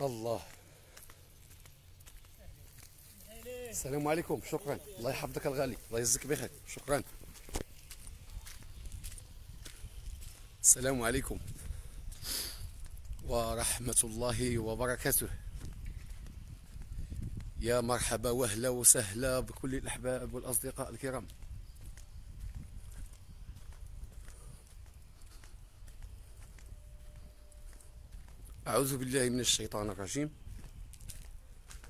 الله السلام عليكم شكرا الله يحفظك الغالي الله يجزيك بخير شكرا السلام عليكم ورحمة الله وبركاته يا مرحبا وهلا وسهلا بكل الأحباب والأصدقاء الكرام أعوذ بالله من الشيطان الرجيم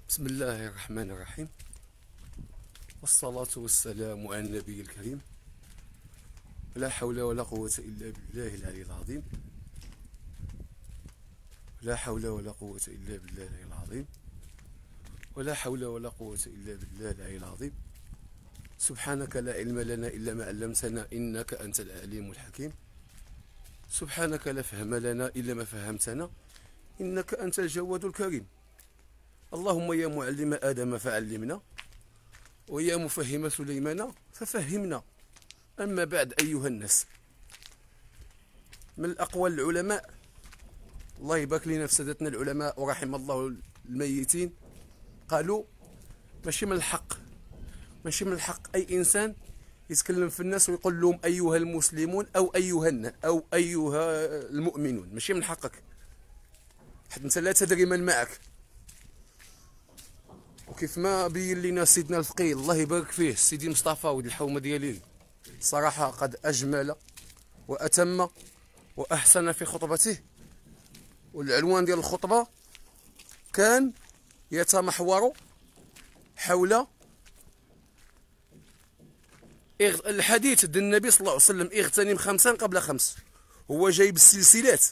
بسم الله الرحمن الرحيم والصلاة والسلام على النبي الكريم لا حول ولا قوة إلا بالله العلي العظيم لا حول ولا قوة إلا بالله العلي العظيم ولا حول ولا قوة إلا بالله العلي العظيم سبحانك لا علم لنا إلا ما علمتنا إنك أنت العليم الحكيم سبحانك لا فهم لنا إلا ما فهمتنا إنك أنت الجواد الكريم اللهم يا معلم آدم فعلمنا ويا مفهم سليمان ففهمنا أما بعد أيها الناس من الأقوال العلماء الله يبارك لنا في سادتنا العلماء ورحم الله الميتين قالوا ماشي من الحق ماشي من الحق أي إنسان يتكلم في الناس ويقول لهم أيها المسلمون أو أيها أو أيها المؤمنون ماشي من حقك حيت انت لا تدري من معك وكيف ما بين لنا سيدنا الفقيه الله يبارك فيه سيدي مصطفى ولد الحومه ديالي صراحه قد اجمل واتم واحسن في خطبته والعنوان ديال الخطبه كان يتمحور حول الحديث ديال النبي صلى الله عليه وسلم اغتنم خمسا قبل خمس هو جايب السلسلات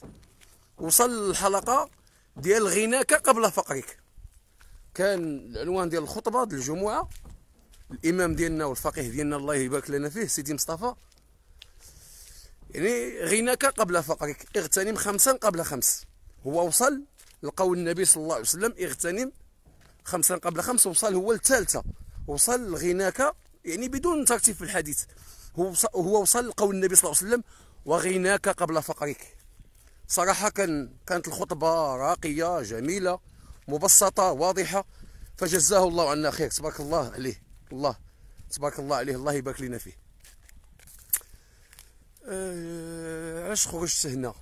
وصل الحلقه ديال غناك قبل فقرك كان العنوان ديال الخطبه ديال الجمعه الامام ديالنا والفقيه ديالنا الله يبارك لنا فيه سيدي مصطفى يعني غناك قبل فقرك اغتنم خمسا قبل خمس هو وصل لقول النبي صلى الله عليه وسلم اغتنم خمسا قبل خمس وصل هو الثالثه وصل لغناك يعني بدون ترتيب في الحديث هو هو وصل لقول النبي صلى الله عليه وسلم وغناك قبل فقرك صراحه كان كانت الخطبه راقيه جميله مبسطه واضحه فجزاه الله عنا خير تبارك الله عليه الله تبارك الله عليه الله يبارك لنا فيه أه، علاش خرجت هنا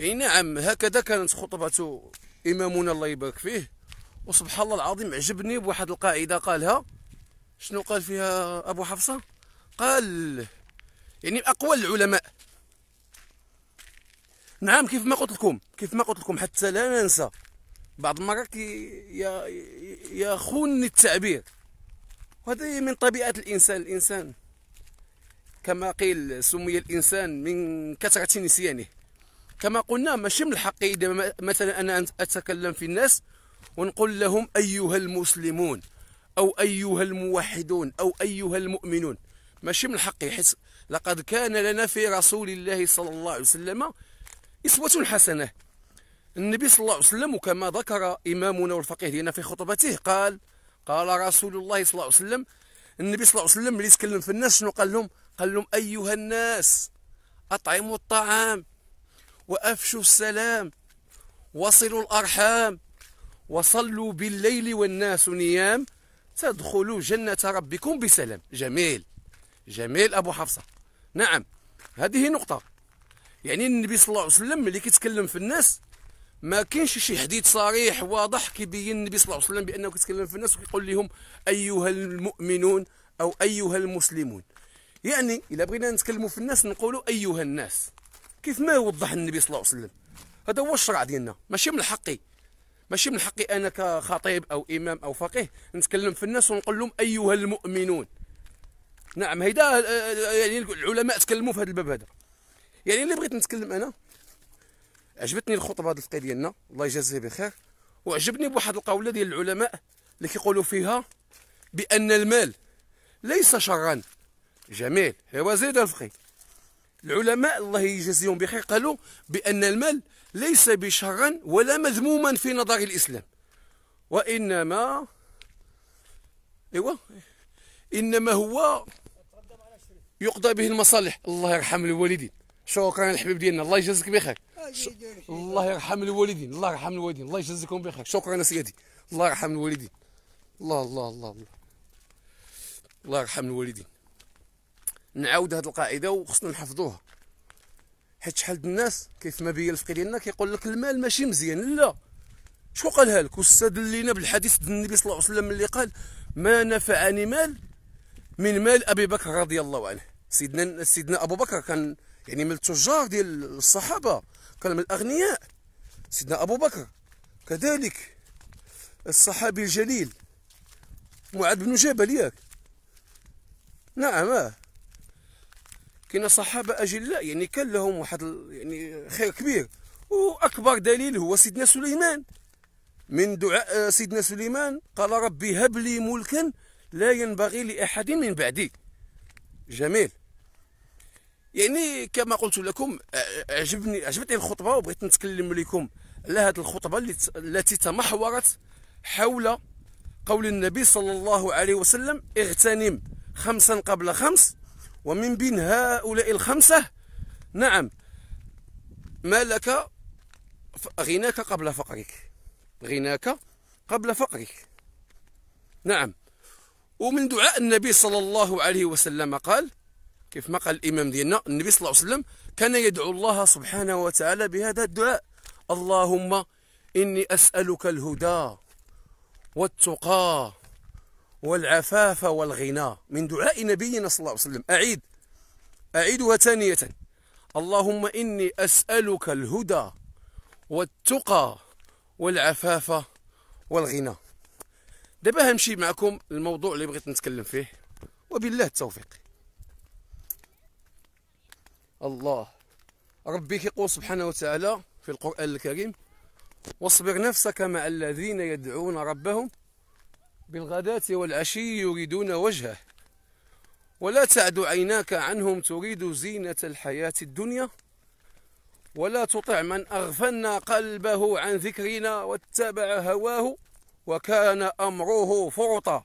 اي نعم هكذا كانت خطبه امامنا الله يبارك فيه وسبحان الله العظيم عجبني بواحد القاعده قالها شنو قال فيها ابو حفصه قال يعني اقوال العلماء نعم كيف ما قلت لكم كيف ما قلت لكم حتى لا ننسى بعض المرات خون التعبير وهذا من طبيعة الإنسان الإنسان كما قيل سمي الإنسان من كثرة نسيانه كما قلنا ماشي من الحق إذا مثلا أنا أتكلم في الناس ونقول لهم أيها المسلمون أو أيها الموحدون أو أيها المؤمنون ماشي من الحق حيت لقد كان لنا في رسول الله صلى الله عليه وسلم إسوة حسنة النبي صلى الله عليه وسلم كما ذكر إمامنا والفقيه ديالنا في خطبته قال قال رسول الله صلى الله عليه وسلم النبي صلى الله عليه وسلم ملي تكلم في الناس شنو قال لهم قال لهم أيها الناس أطعموا الطعام وأفشوا السلام وصلوا الأرحام وصلوا بالليل والناس نيام تدخلوا جنة ربكم بسلام جميل جميل أبو حفصة نعم هذه نقطة يعني النبي صلى الله عليه وسلم ملي كيتكلم في الناس ما كاينش شي حديث صريح واضح كيبين النبي صلى الله عليه وسلم بانه كيتكلم في الناس وكيقول لهم ايها المؤمنون او ايها المسلمون يعني الا بغينا نتكلموا في الناس نقولوا ايها الناس كيف ما وضح النبي صلى الله عليه وسلم هذا هو الشرع ديالنا ماشي من حقي ماشي من حقي انا كخطيب او امام او فقيه نتكلم في الناس ونقول لهم ايها المؤمنون نعم هيدا آه، آه، آه، يعني العلماء تكلموا في هذا الباب هذا يعني اللي بغيت نتكلم انا عجبتني الخطبه الفقه ديالنا الله يجازيه بخير وعجبني بواحد القوله ديال العلماء اللي كيقولوا فيها بان المال ليس شرا جميل ايوا زيد الفقي العلماء الله يجازيهم بخير قالوا بان المال ليس بشرا ولا مذموما في نظر الاسلام وانما ايوا انما هو يقضى به المصالح الله يرحم الوالدين شكرا الحبيب ديالنا الله يجازيك بخير آه، الله يرحم الوالدين الله يرحم الوالدين الله يجازيكم بخير شكرا سيدي الله يرحم الوالدين الله الله الله الله الله يرحم الوالدين نعاود هذه القاعده وخصنا نحفظوها حيت شحال الناس كيف ما بين الفقيه ديالنا كيقول لك المال ماشي مزيان لا شو قالها لك واستدلينا بالحديث ديال النبي صلى الله عليه وسلم اللي قال ما نفعني مال من مال ابي بكر رضي الله عنه سيدنا سيدنا ابو بكر كان يعني من التجار ديال الصحابه كان من الاغنياء سيدنا ابو بكر كذلك الصحابي الجليل معاذ بن جبل ياك نعم اه كاين صحابه اجلاء يعني كان لهم واحد يعني خير كبير واكبر دليل هو سيدنا سليمان من دعاء آه، سيدنا سليمان قال ربي هب لي ملكا لا ينبغي لاحد من بعدي جميل يعني كما قلت لكم عجبني عجبتني الخطبه وبغيت نتكلم لكم على هذه الخطبه التي تمحورت حول قول النبي صلى الله عليه وسلم اغتنم خمسا قبل خمس ومن بين هؤلاء الخمسه نعم ما لك غناك قبل فقرك غناك قبل فقرك نعم ومن دعاء النبي صلى الله عليه وسلم قال كيف ما قال الإمام ديالنا النبي صلى الله عليه وسلم كان يدعو الله سبحانه وتعالى بهذا الدعاء اللهم إني أسألك الهدى والتقى والعفاف والغنى من دعاء نبينا صلى الله عليه وسلم أعيد أعيدها ثانية اللهم إني أسألك الهدى والتقى والعفاف والغنى دابا هنمشي معكم الموضوع اللي بغيت نتكلم فيه وبالله التوفيق الله ربي كيقول سبحانه وتعالى في القرآن الكريم واصبر نفسك مع الذين يدعون ربهم بالغداة والعشي يريدون وجهه ولا تعد عيناك عنهم تريد زينة الحياة الدنيا ولا تطع من أغفلنا قلبه عن ذكرنا واتبع هواه وكان أمره فرطا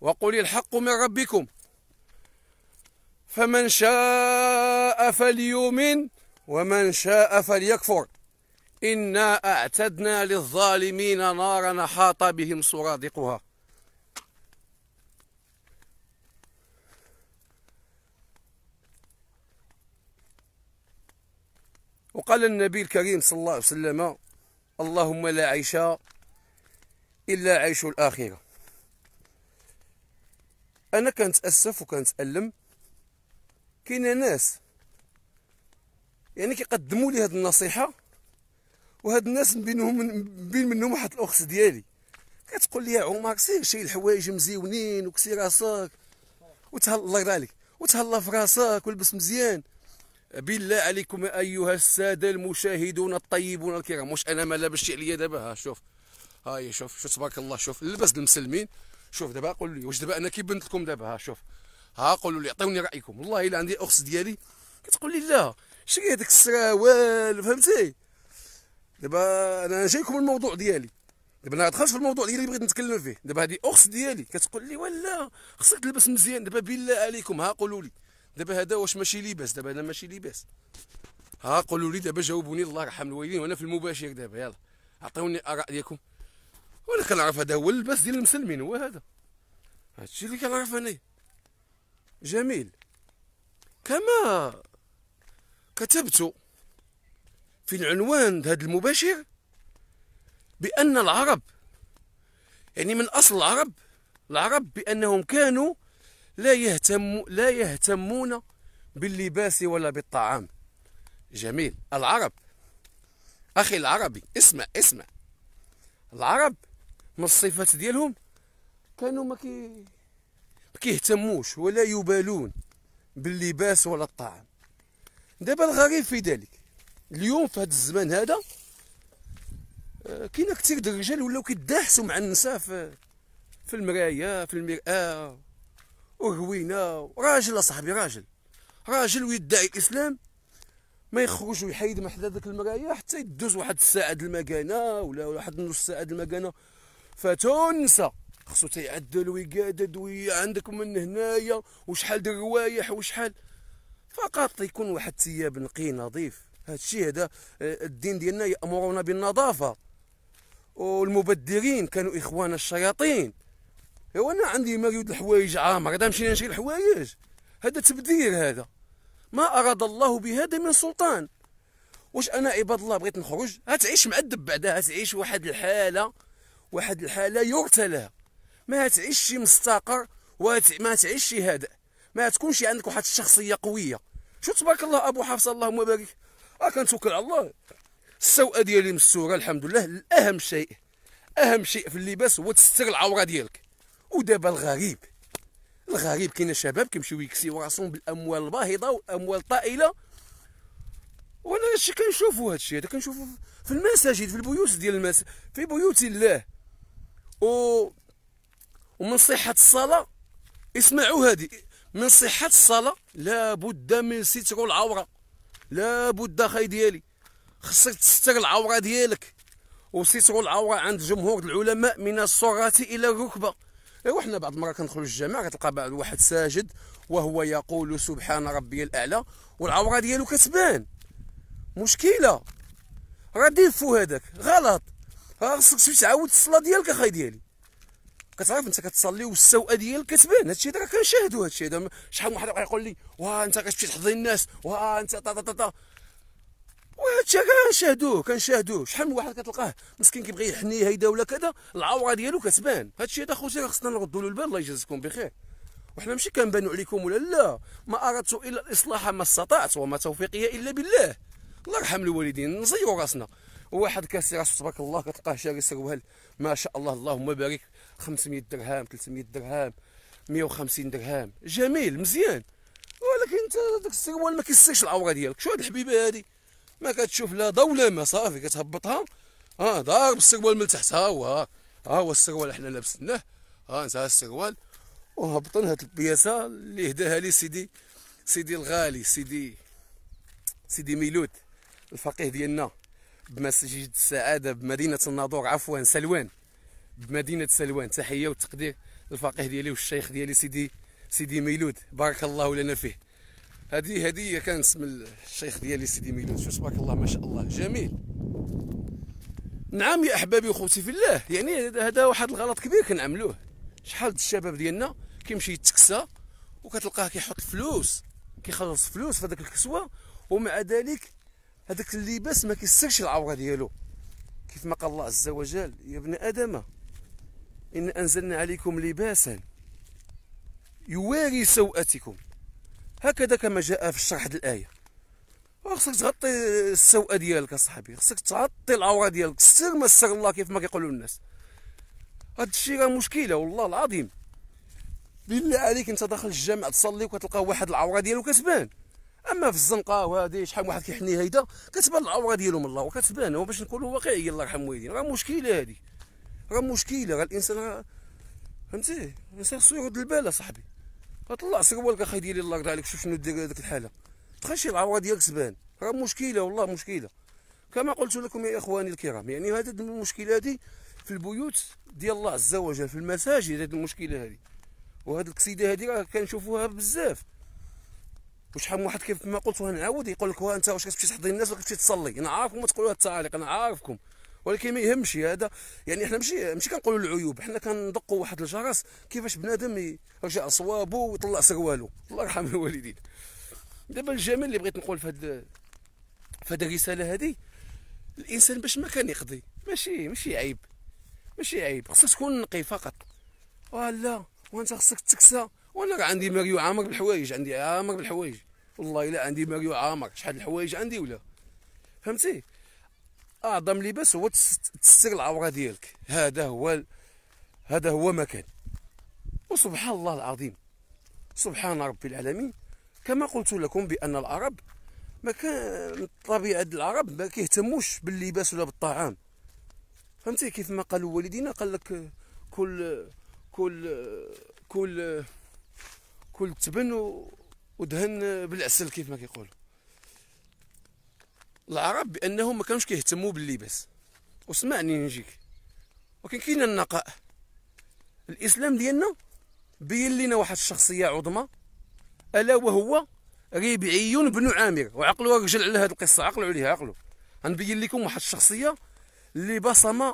وقل الحق من ربكم فمن شاء فليؤمن ومن شاء فليكفر إنا أعتدنا للظالمين نارا حاط بهم سرادقها وقال النبي الكريم صلى الله عليه وسلم اللهم لا عيش إلا عيش الآخرة أنا كنتأسف وكنتألم كاينه ناس يعني كيقدموا لي هذه النصيحه وهاد الناس من بينهم من بين منهم واحد الاخت ديالي كتقول لي يا عمر سير شي الحوايج مزيونين وكسي راسك وتهلا الله يرضى عليك وتهلا في راسك ولبس مزيان بالله عليكم ايها الساده المشاهدون الطيبون الكرام واش انا ما لابسش عليا دابا ها شوف ها هي شوف شوف تبارك الله شوف اللبس المسلمين شوف دابا قول لي واش دابا انا كي بنت لكم دابا ها شوف ها قولوا لي عطيوني رايكم والله الا عندي اخت ديالي كتقول لي لا شري هذاك السراوال فهمتي دابا انا جايكم الموضوع ديالي دابا انا دخلت في الموضوع ديالي اللي بغيت نتكلم فيه دابا هذه اخت ديالي كتقول لي ولا خصك تلبس مزيان دابا بالله عليكم ها قولوا لي دابا هذا واش ماشي لباس دابا انا ماشي لباس ها قولوا لي دابا جاوبوني الله يرحم الوالدين وانا في المباشر دابا يلا عطيوني اراء ديالكم وانا كنعرف هذا هو اللباس ديال المسلمين هو هذا هادشي اللي كنعرف انايا جميل كما كتبت في العنوان هذا المباشر بأن العرب يعني من أصل العرب العرب بأنهم كانوا لا يهتم لا يهتمون باللباس ولا بالطعام جميل العرب أخي العربي اسمع اسمع العرب من الصفات ديالهم كانوا ما كي كيهتموش ولا يبالون باللباس ولا الطعام دابا الغريب في ذلك اليوم في هذا الزمان هذا آه، كاين كثير د الرجال ولاو كيداحسوا مع النساء في في المرايا في المراه وهوينه راجل اصاحبي راجل راجل ويدعي الاسلام ما يخرج ويحيد من حدا ديك المرايا حتى يدوز واحد الساعه د المكانه ولا واحد نص ساعه د المكانه فاتو النساء خصو تيعدل ويقادد وعندك من هنايا وشحال د الروايح وشحال فقط يكون واحد الثياب نقي نظيف هادشي هذا آه، الدين ديالنا يامرنا بالنظافه والمبدرين كانوا اخوان الشياطين هو انا عندي مريود الحوايج عامر هذا مشينا نشري الحوايج هذا تبدير هذا ما اراد الله بهذا من سلطان واش انا عباد الله بغيت نخرج هتعيش معذب بعدها هتعيش واحد الحاله واحد الحاله يرثى لها ما تعيش شي مستقر وما تعيش شي هادئ ما تكونش عندك واحد الشخصيه قويه شو تبارك الله ابو حفصه اللهم بارك اه كنتوكل على الله السوءه ديالي مستوره الحمد لله الاهم شيء اهم شيء في اللباس هو تستر العوره ديالك ودابا الغريب الغريب كاين شباب كيمشيو يكسيو راسهم بالاموال الباهظه والاموال الطائله وانا هادشي كنشوفو هادشي هذا كنشوفو في المساجد في البيوت ديال المس في بيوت الله و ومن صحة الصلاة اسمعوا هذه من صحة الصلاة لابد من ستر العورة لابد خي ديالي خصك تستر العورة ديالك وستر العورة عند جمهور العلماء من الصرة إلى الركبة ايوا حنا بعض المرات كندخلوا الجامع كتلقى بعض واحد ساجد وهو يقول سبحان ربي الاعلى والعوره ديالو كتبان مشكله راه دير فو هذاك غلط راه خصك تعاود الصلاه ديالك اخاي ديالي كتعرف انت كتصلي والسوءه ديالك كتبان هادشي هذا كنشاهدو هادشي هذا شحال من واحد يقول لي واه انت كتمشي تحضي الناس واه انت طا طا طا وهادشي كنشاهدوه كنشاهدوه شحال من واحد كتلقاه مسكين كيبغي يحني هيدا ولا كذا العوره ديالو كتبان هادشي هذا خوتي خصنا نردوا له البال الله يجازيكم بخير وحنا ماشي كنبانوا عليكم ولا لا ما اردت الا الاصلاح ما استطعت وما توفيقي الا بالله الله يرحم الوالدين نزيروا راسنا واحد كاسي راسو تبارك الله كتلقاه شاري سروال ما شاء الله اللهم بارك 500 درهم 300 درهم 150 درهم جميل مزيان ولكن انت داك السروال ما كيسيكش العوره ديالك شو هاد الحبيبه هادي ما كتشوف لا ضو لا ما صافي كتهبطها ها ضارب السروال من تحت ها هو ها هو السروال حنا لابسناه ها انت ها السروال وهبطن هاد البياسه اللي هداها لي سيدي سيدي الغالي سيدي سيدي ميلوت الفقيه ديالنا بمسجد السعاده بمدينه الناظور عفوا سلوان بمدينه سلوان تحيه وتقدير الفقيه ديالي والشيخ ديالي سيدي سيدي ميلود بارك الله لنا فيه هذه هديه كانت من الشيخ ديالي سيدي ميلود شوف تبارك الله ما شاء الله جميل نعم يا احبابي وخوتي في الله يعني هذا واحد الغلط كبير كنعملوه شحال الشباب ديالنا كيمشي يتكسى وكتلقاه كيحط فلوس كيخلص فلوس في هذاك الكسوه ومع ذلك هذاك اللباس ما كيسترش العوره ديالو كيف ما قال الله عز وجل يا ابن ادم إن أنزلنا عليكم لباسا يواري سوءاتكم هكذا كما جاء في الشرح الآية خصك تغطي السوءة ديالك أصاحبي خصك تغطي العورة ديالك سر ما سر الله كيف ما كيقولوا الناس هاد الشيء راه مشكلة والله العظيم بالله عليك انت داخل الجامع تصلي وكتلقى واحد العورة ديالو كتبان اما في الزنقه وهذه شحال واحد كيحني هيدا كتبان العوره ديالهم الله وكتبان باش نكونوا واقعيين الله يرحم والدينا راه مشكله هذه راه مشكله راه الانسان فهمتي الانسان خصو يرد البال اصاحبي طلع سروالك اخي ديالي الله يرضي عليك شوف شنو دير هذيك الحاله تخشي العوره ديالك تبان راه مشكله والله مشكله كما قلت لكم يا اخواني الكرام يعني هذه المشكله هذه في البيوت ديال الله عز وجل في المساجد هذه المشكله هذه وهذه الكسيده هذه راه كنشوفوها بزاف وشحال من واحد كيف ما قلت نعاود يقول لك وانت واش كتمشي تحضي الناس ولا كتمشي تصلي انا عارفكم تقولوا هاد التعاليق انا عارفكم ولكن ما يهمش هذا يعني احنا ماشي ماشي كنقولوا العيوب احنا كندقوا واحد الجرس كيفاش بنادم رجع صوابه وطلع سروالو الله يرحم الوالدين دابا الجمال اللي بغيت نقول في هاد في هاد الرساله هذه الانسان باش ما كان يقضي ماشي ماشي عيب ماشي عيب خصك تكون نقي فقط ولا وانت خصك تكسى وانا راه عندي ماريو عامر بالحوايج عندي عامر بالحوايج والله الا عندي ماريو عامر شحال الحوايج عندي ولا فهمتي اعظم لباس هو تستر العوره ديالك هذا هو ال... هذا هو مكان وسبحان الله العظيم سبحان ربي العالمين كما قلت لكم بان العرب ما كان طبيعه العرب ما كيهتموش باللباس ولا بالطعام فهمتي كيف ما قالوا والدينا قال لك كل كل كل كل تبن ودهن بالعسل كيف ما كيقولوا العرب بانهم ما كانوش كيهتموا باللباس وسمعني نجيك ولكن كاين النقاء الاسلام ديالنا بين لنا واحد الشخصيه عظمى الا وهو ربعي بن عامر وعقلوا رجل على هذه القصه عقلوا عليها عقلوا غنبين لكم واحد الشخصيه اللي بصم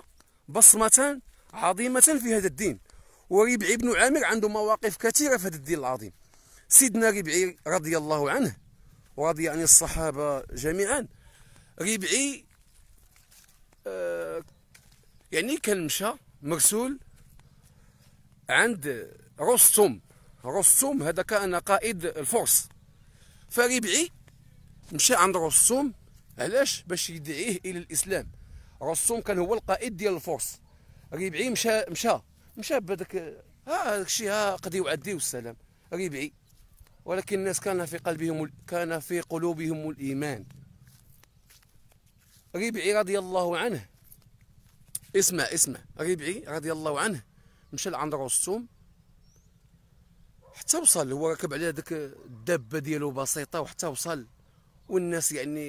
بصمه عظيمه في هذا الدين وربعي بن عامر عنده مواقف كثيره في هذا الدين العظيم سيدنا ربعي رضي الله عنه ورضي عن الصحابه جميعا ربعي آه، يعني كان مشى مرسول عند رستم رستم هذا كان قائد الفرس فربعي مشى عند رستم علاش باش يدعيه الى الاسلام رستم كان هو القائد ديال الفرس ربعي مشى مشى مشى بهذاك ها الشيء ها قضي وعدي والسلام ربعي ولكن الناس كان في قلبهم كان في قلوبهم الايمان ربعي رضي الله عنه اسمع اسمع ربعي رضي الله عنه مشى لعند رستم حتى وصل هو ركب على داك الدابه ديالو بسيطه وحتى وصل والناس يعني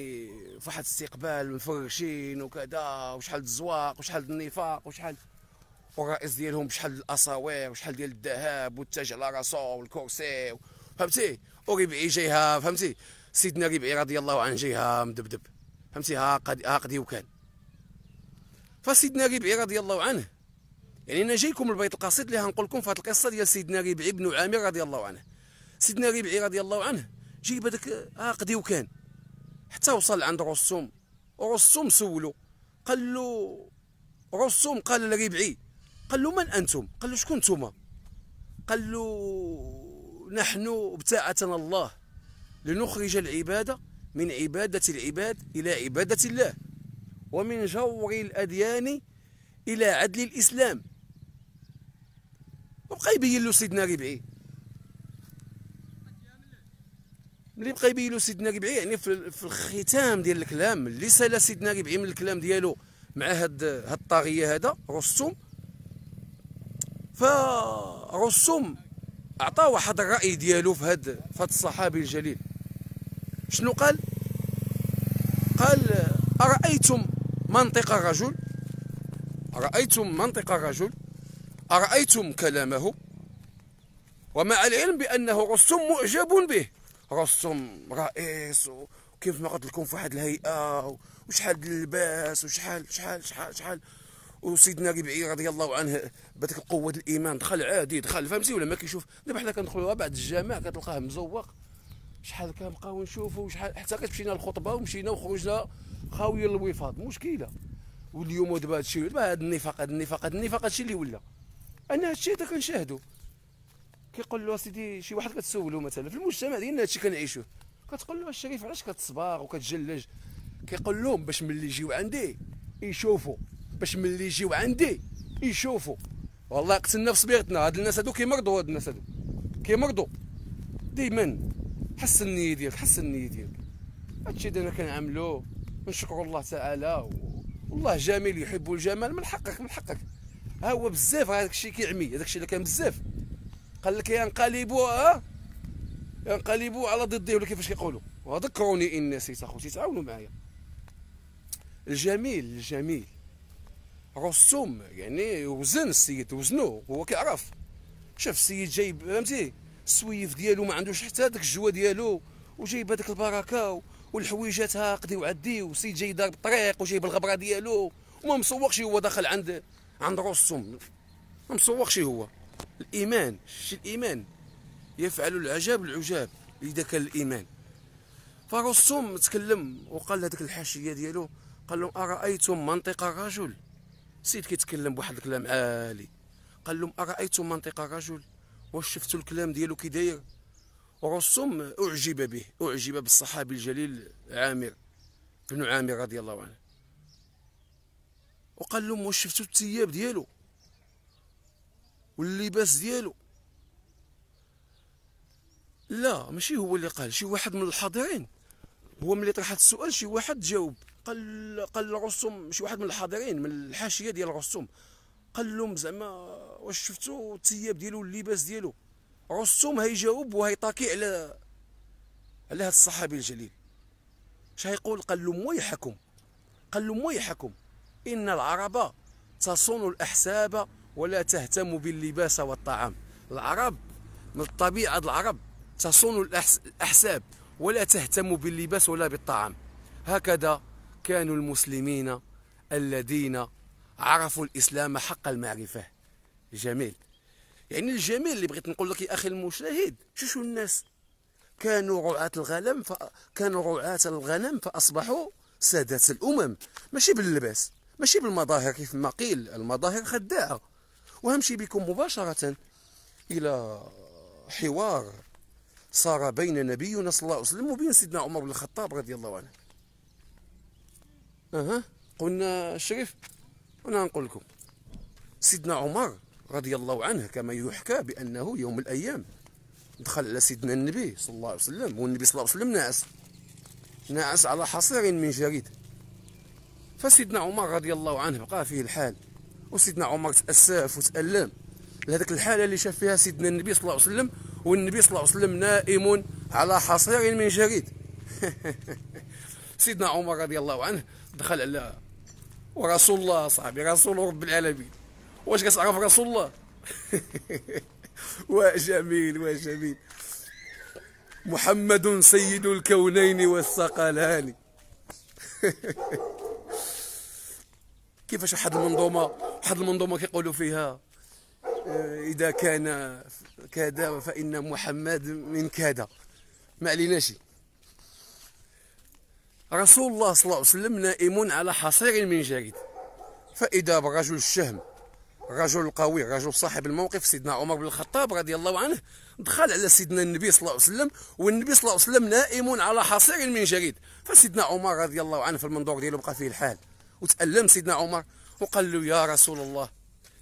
فواحد الاستقبال استقبال مفرشين وكذا وشحال الزواق وشحال النفاق وشحال والرئيس ديالهم بشحال الاصاوير وشحال ديال الذهب والتاج على راسو والكرسي فهمتي وربعي جايها فهمتي سيدنا ربعي رضي الله عنه جايها مدبدب فهمتي ها قد ها قد وكان فسيدنا ربعي رضي الله عنه يعني انا جايكم البيت القصيد اللي غنقول لكم في هذه القصه ديال سيدنا ربعي بن عامر رضي الله عنه سيدنا ربعي رضي الله عنه جيب هذاك ها عاقدي وكان حتى وصل عند رسوم رسوم سولو قال له رسوم قال لربعي قال له من انتم قال له شكون نتوما قال له نحن ابتاعتنا الله لنخرج العباده من عبادة العباد إلى عبادة الله ومن جور الأديان إلى عدل الإسلام وبقى يبين له سيدنا ربعي ملي بقى يبين له سيدنا ربعي يعني في الختام ديال الكلام اللي سال سيدنا ربعي من الكلام ديالو مع هاد الطاغيه هذا رسوم فرسوم أعطاه واحد الراي ديالو في هاد في هاد الصحابي الجليل شنو قال قال أرأيتم منطق الرجل أرأيتم منطق الرجل أرأيتم كلامه ومع العلم بأنه رسم معجب به رسم رئيس وكيف ما قلت لكم في واحد الهيئة وشحال اللباس وشحال شحال شحال شحال وسيدنا ربيعي رضي الله عنه بهذيك قوة الإيمان دخل عادي دخل فهمتي ولا ما كيشوف دابا حنا كندخلوها بعد الجامع كتلقاه مزوق شحال كنبقاو نشوفوا شحال حتى كتمشينا الخطبه ومشينا وخرجنا خاويه للوفاض مشكله واليوم دابا هادشي دابا هاد النفاق هاد النفاق هاد النفاق هادشي اللي ولا انا هادشي هذا كنشاهدو كيقول له سيدي شي واحد كتسولو مثلا في المجتمع ديالنا هادشي كنعيشوه كتقول له الشريف علاش كتصباغ وكتجلج كيقول لهم باش ملي يجيو عندي يشوفوا باش ملي يجيو عندي يشوفوا والله قتلنا في صبيغتنا هاد الناس هادو كيمرضوا هاد الناس هادو كيمرضوا ديما حسن النيه ديالك حسن النيه ديالك هادشي اللي انا كنعملو ونشكروا الله تعالى والله جميل يحب الجمال من حقك من حقك ها هو بزاف هذاك الشيء كيعمي هذاك الشيء اللي كان بزاف قال لك ينقلبوا ها ينقلبوا على ضده ولا كيفاش كيقولوا وذكروني ان نسيت اخوتي تعاونوا معايا الجميل الجميل رسوم يعني وزن السيد وزنو هو كيعرف شاف السيد جايب فهمتي السويف ديالو ما عندوش حتى داك الجوا ديالو وجايب هذيك البركه والحويجات هاقدي وعدي وسيد جاي دار بالطريق وجايب الغبره ديالو وما مسوقش هو داخل عند عند روسهم ما مسوقش هو الايمان شي الايمان يفعل العجاب العجاب اذا كان الايمان فرسوم تكلم وقال لهذيك الحاشيه ديالو قال لهم ارايتم منطق الرجل سيد كيتكلم بواحد الكلام عالي قال لهم ارايتم منطق الرجل واش شفتوا الكلام ديالو كي داير رسوم اعجب به اعجب بالصحابي الجليل عامر بن عامر رضي الله عنه وقال لهم واش شفتوا الثياب ديالو واللباس ديالو لا ماشي هو اللي قال شي واحد من الحاضرين هو ملي طرح السؤال شي واحد جاوب قال قال الرسوم شي واحد من الحاضرين من الحاشيه ديال الرسوم قال لهم زعما واش شفتوا الثياب ديالو اللباس ديالو عصتم هيجاوب وهيطاكي على على هذا الصحابي الجليل اش هيقول قال لهم ويحكم قال لهم ويحكم ان العرب تصون الاحساب ولا تهتم باللباس والطعام العرب من الطبيعه العرب تصون الاحساب ولا تهتم باللباس ولا بالطعام هكذا كانوا المسلمين الذين عرفوا الاسلام حق المعرفه جميل يعني الجميل اللي بغيت نقول لك يا اخي المشاهد شوشوا الناس كانوا رعاة الغنم فكانوا رعاة الغنم فاصبحوا سادات الامم ماشي باللباس ماشي بالمظاهر كيف ما قيل المظاهر خداعه وهمشي بكم مباشره الى حوار صار بين نبينا صلى الله عليه وسلم وبين سيدنا عمر بن الخطاب رضي الله عنه اها قلنا الشريف وانا نقول لكم سيدنا عمر رضي الله عنه كما يحكى بانه يوم الايام دخل على سيدنا النبي صلى الله عليه وسلم والنبي صلى الله عليه وسلم ناعس ناعس على حصير من جريد فسيدنا عمر رضي الله عنه بقى فيه الحال وسيدنا عمر تاسف وتالم لهذيك الحاله اللي شاف فيها سيدنا النبي صلى الله عليه وسلم والنبي صلى الله عليه وسلم نائم على حصير من جريد سيدنا عمر رضي الله عنه دخل على ورسول الله صاحبي رسول رب العالمين واش كتعرف رسول الله وجميل وجميل محمد سيد الكونين والثقلان كيفاش واحد المنظومه واحد المنظومه كيقولوا فيها آه، اذا كان كذا فان محمد من كذا ما عليناش رسول الله صلى الله عليه وسلم نائم على حصير من جريد فإذا برجل الشهم الرجل القوي الرجل صاحب الموقف سيدنا عمر بن الخطاب رضي الله عنه دخل على سيدنا النبي صلى الله عليه وسلم والنبي صلى الله عليه وسلم نائم على حصير من جريد فسيدنا عمر رضي الله عنه في المنظور ديالو بقى فيه الحال وتألم سيدنا عمر وقال له يا رسول الله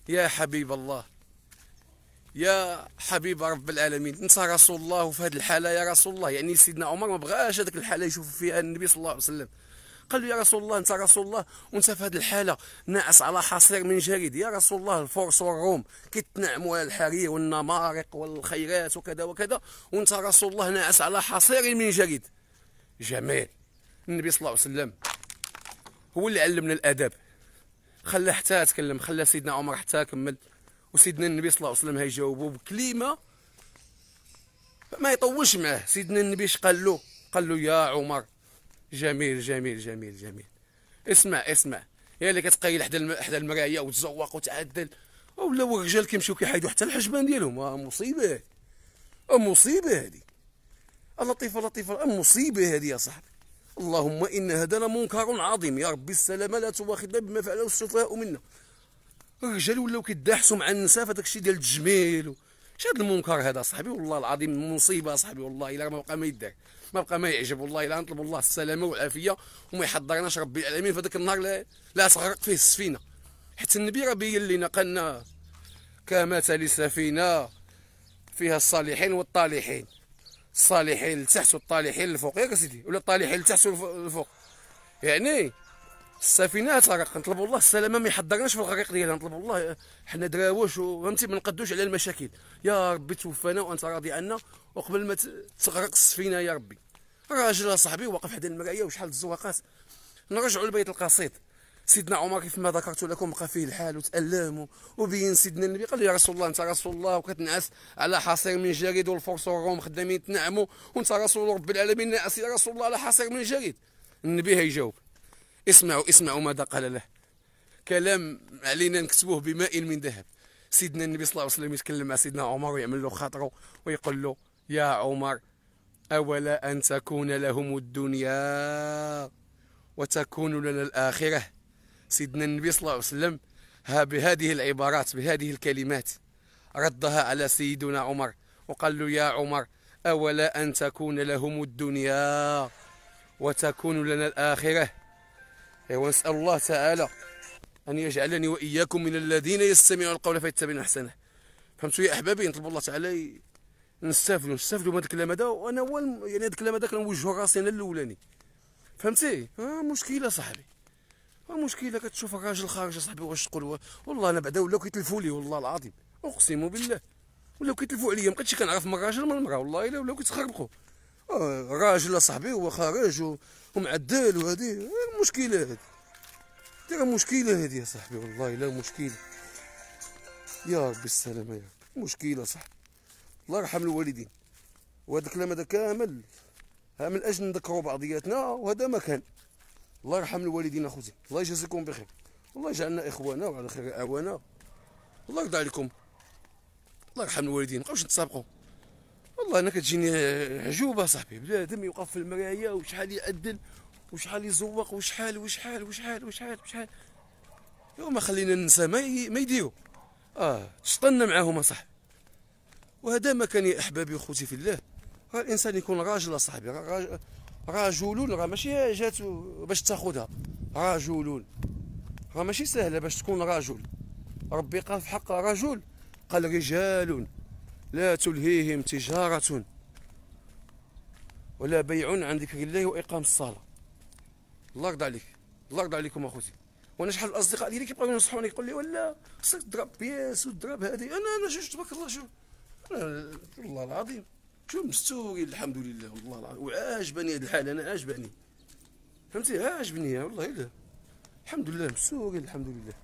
يا حبيب الله يا حبيب رب العالمين انت رسول الله وفي هذه الحاله يا رسول الله يعني سيدنا عمر ما بغاش هذيك الحاله يشوف فيها النبي صلى الله عليه وسلم قال له يا رسول الله انت رسول الله وانت في هذه الحاله ناعس على حصير من جريد يا رسول الله الفرس والروم كيتنعموا على الحرير والنمارق والخيرات وكذا وكذا وانت رسول الله ناعس على حصير من جريد جميل النبي صلى الله عليه وسلم هو اللي علمنا الادب خلى حتى تكلم خلى سيدنا عمر حتى كمل وسيدنا النبي صلى الله عليه وسلم هيجاوبو بكلمه ما يطولش معاه سيدنا النبي اش قال له قال له يا عمر جميل جميل جميل جميل اسمع اسمع يا اللي كتقيل حدا حدا المرايه وتزوق وتعدل ولا الرجال كيمشيو كيحيدوا حتى الحجبان ديالهم آه، مصيبه هادي آه، مصيبه هادي اللطيفه لطيفه آه، مصيبه هادي يا صاحبي اللهم ان هذا لمنكر عظيم يا ربي السلامه لا تواخذنا بما فعله السفهاء منا أه، الرجال ولاو كيداحسوا مع النساء فداك الشيء ديال التجميل اش هذا المنكر هذا صاحبي والله العظيم مصيبه صاحبي والله الا ما بقى ما يدار ما بقى ما يعجب والله الا نطلب الله السلامه والعافيه وما يحضرناش ربي العالمين في ذاك النهار لا, لا تغرق فيه السفينه حيت النبي راه بين لنا قالنا كمثل سفينه فيها الصالحين والطالحين الصالحين لتحت والطالحين للفوق ياك سيدي ولا الطالحين لتحت والفوق يعني السفينه تغرق نطلبوا الله السلامه ما يحضرناش في الغريق ديالها نطلبوا الله حنا دراوش فهمتي ما نقدوش على المشاكل يا ربي توفانا وانت راضي عنا وقبل ما تغرق السفينه يا ربي راجل صاحبي واقف حدا المرايه وشحال الزواقات نرجعوا لبيت القصيد سيدنا عمر كيف ما ذكرت لكم بقى فيه الحال وتالم وبين سيدنا النبي قال يا رسول الله انت رسول الله وكتنعس على حصير من جريد والفرس والروم خدامين تنعموا وانت رسول رب العالمين ناعس يا رسول الله على حصير من جريد النبي هيجاوب اسمعوا اسمعوا ماذا قال له كلام علينا نكتبوه بماء من ذهب سيدنا النبي صلى الله عليه وسلم يتكلم مع سيدنا عمر ويعمل له خاطره ويقول له يا عمر أولا أن تكون لهم الدنيا وتكون لنا الآخرة سيدنا النبي صلى الله عليه وسلم ها بهذه العبارات بهذه الكلمات ردها على سيدنا عمر وقال له يا عمر أولا أن تكون لهم الدنيا وتكون لنا الآخرة إيه، ونسأل الله تعالى أن يجعلني وإياكم من الذين يستمعون القول فيتبعون أحسنه فهمتوا يا أحبابي نطلب الله تعالى نستافلوا نستافلوا من هذا الكلام هذا وأنا هو يعني هذا الكلام هذا كنوجهو راسي أنا الأولاني فهمتي ها مشكلة صاحبي المشكله كتشوف الراجل خارج اصاحبي واش تقول والله انا بعدا ولاو كيتلفوا لي والله العظيم اقسم بالله ولاو كيتلفوا عليا ما بقيتش كنعرف من الراجل من المراه والله الا ولاو كيتخربقوا الراجل آه، اصاحبي هو خارج ومعدل وهادي المشكله هادي تا مشكله هادي يا صاحبي والله لا مشكله يا ربي السلامه يا ربي مشكله صاحبي الله يرحم الوالدين وهذا الكلام هذا كامل ها من اجل نذكروا بعضياتنا وهذا ما كان الله يرحم الوالدين اخوتي الله يجازيكم بخير الله يجعلنا اخوانا وعلى خير اعوانا الله يرضى عليكم الله يرحم الوالدين مابقاوش نتسابقوا والله انا كتجيني عجوبه صاحبي بنادم يوقف في المرايه وشحال يعدل وشحال يزوق وشحال وشحال وشحال وشحال وشحال ما خلينا ننسى ما ما يديروا اه تشطنا معاهم صح وهذا ما كان يا احبابي وخوتي في الله راه الانسان يكون راجل اصاحبي راجل رجل راه ماشي جات باش تاخذها رجل راه ماشي سهله باش تكون رجل ربي قال في حق رجل قال رجال لا تلهيهم تجارة ولا بيع عن ذكر الله وإقام الصلاة الله يرضى عليك الله يرضى عليكم أخوتي وانا شحال الاصدقاء ديالي كيبقاو ينصحوني يقول لي ولا خصك تضرب بياس وتضرب هذه انا انا شوف تبارك الله شوف انا والله العظيم شوف مستوري الحمد لله والله العظيم وعاجبني هذه الحال انا عاجبني فهمتي عاجبني والله الا الحمد لله مستوري الحمد لله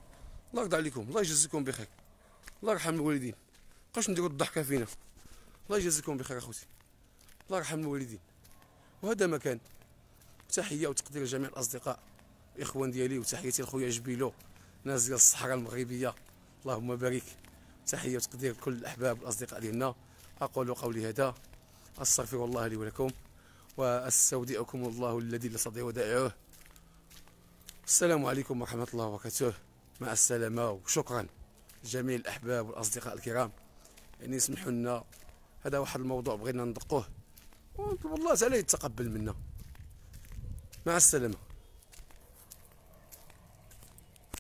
الله يرضى عليكم الله يجزيكم بخير الله يرحم الوالدين مابقاش نديرو الضحكه فينا الله يجازيكم بخير اخوتي الله يرحم الوالدين وهذا ما كان تحيه وتقدير لجميع الاصدقاء الاخوان ديالي وتحياتي لخويا جبيلو ناس ديال الصحراء المغربيه اللهم بارك تحيه وتقدير لكل الاحباب والاصدقاء ديالنا اقول قولي هذا استغفر الله لي ولكم واستودعكم الله الذي لا تضيع ودائعه السلام عليكم ورحمه الله وبركاته مع السلامه وشكرا جميع الاحباب والاصدقاء الكرام يعني يسمحوا لنا هذا واحد الموضوع بغينا ندقوه ونطلب الله تعالى يتقبل منا مع السلامه